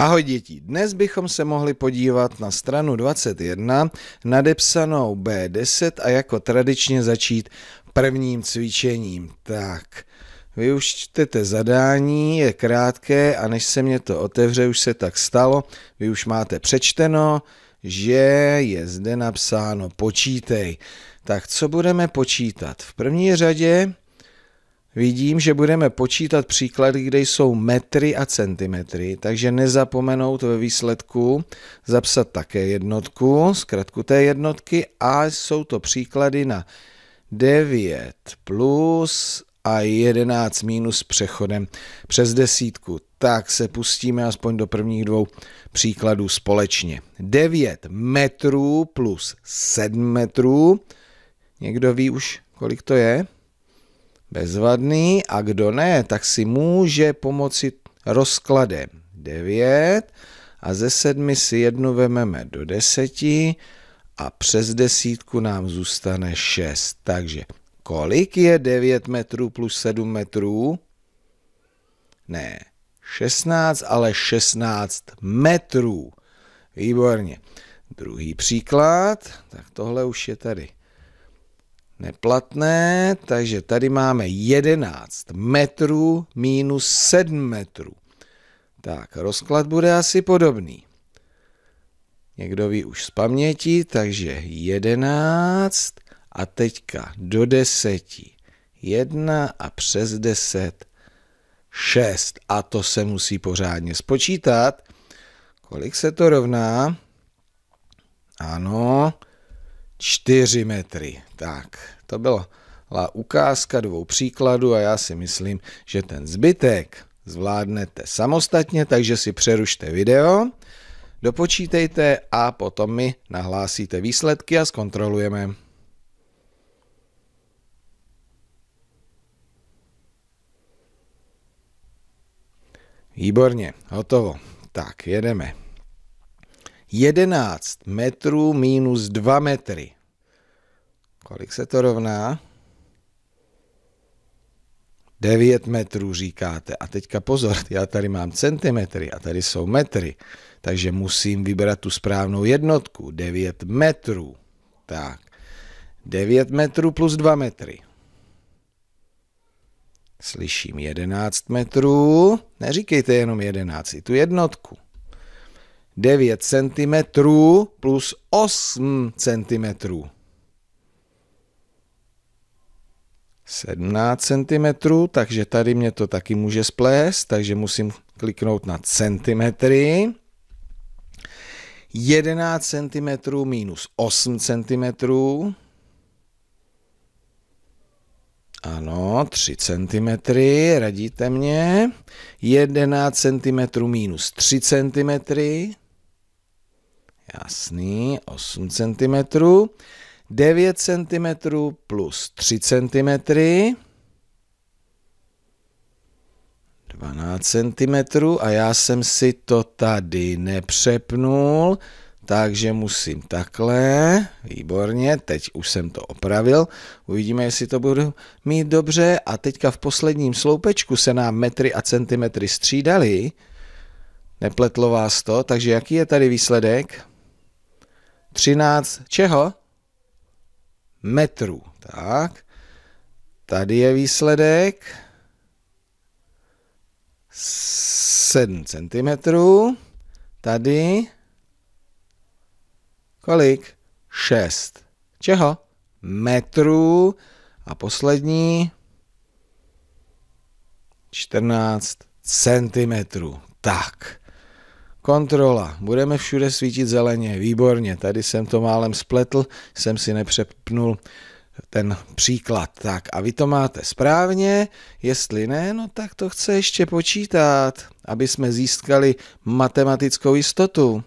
Ahoj děti, dnes bychom se mohli podívat na stranu 21, nadepsanou B10 a jako tradičně začít prvním cvičením. Tak, vy už čtete zadání, je krátké a než se mě to otevře, už se tak stalo, vy už máte přečteno, že je zde napsáno počítej. Tak co budeme počítat? V první řadě vidím, že budeme počítat příklady, kde jsou metry a centimetry, takže nezapomenout ve výsledku zapsat také jednotku, zkratku té jednotky a jsou to příklady na 9 plus a 11 minus přechodem přes desítku. Tak se pustíme aspoň do prvních dvou příkladů společně. 9 metrů plus 7 metrů. Někdo ví už, kolik to je? bezvadný a kdo ne, tak si může pomoci rozkladem 9 a ze sedmi si jednu vememe do deseti a přes desítku nám zůstane 6. Takže kolik je 9 metrů plus 7 metrů? Ne, 16, ale 16 metrů. Výborně. Druhý příklad, tak tohle už je tady neplatné, takže tady máme 11 metrů minus 7 metrů. Tak, rozklad bude asi podobný. Někdo ví už z paměti, takže 11 a teďka do 10. 1 a přes 10 6. A to se musí pořádně spočítat. Kolik se to rovná? Ano, 4 metry. Tak, to byla ukázka dvou příkladů a já si myslím, že ten zbytek zvládnete samostatně, takže si přerušte video, dopočítejte a potom mi nahlásíte výsledky a zkontrolujeme. Výborně, hotovo. Tak, jedeme. 11 metrů minus 2 metry. Kolik se to rovná? 9 metrů říkáte. A teďka pozor, já tady mám centimetry a tady jsou metry. Takže musím vybrat tu správnou jednotku. 9 metrů. Tak. 9 metrů plus 2 metry. Slyším 11 metrů. Neříkejte jenom 11, i tu jednotku. 9 cm plus 8 cm. 17 cm, takže tady mě to taky může splést, takže musím kliknout na centimetry. 11 cm minus 8 cm. Ano, 3 cm, radíte mě. 11 cm minus 3 cm. Jasný, 8 cm. 9 cm plus 3 cm. 12 cm a já jsem si to tady nepřepnul, takže musím takhle, výborně, teď už jsem to opravil, uvidíme, jestli to budu mít dobře a teďka v posledním sloupečku se nám metry a centimetry střídali. nepletlo vás to, takže jaký je tady výsledek? 13 čeho? Metrů. Tak. Tady je výsledek. 7 centimetrů. Tady. Kolik? 6. Čeho? Metrů. A poslední. 14 centimetrů. Tak. Kontrola. Budeme všude svítit zeleně. Výborně. Tady jsem to málem spletl, jsem si nepřepnul ten příklad. Tak a vy to máte správně, jestli ne, no tak to chce ještě počítat, aby jsme získali matematickou jistotu.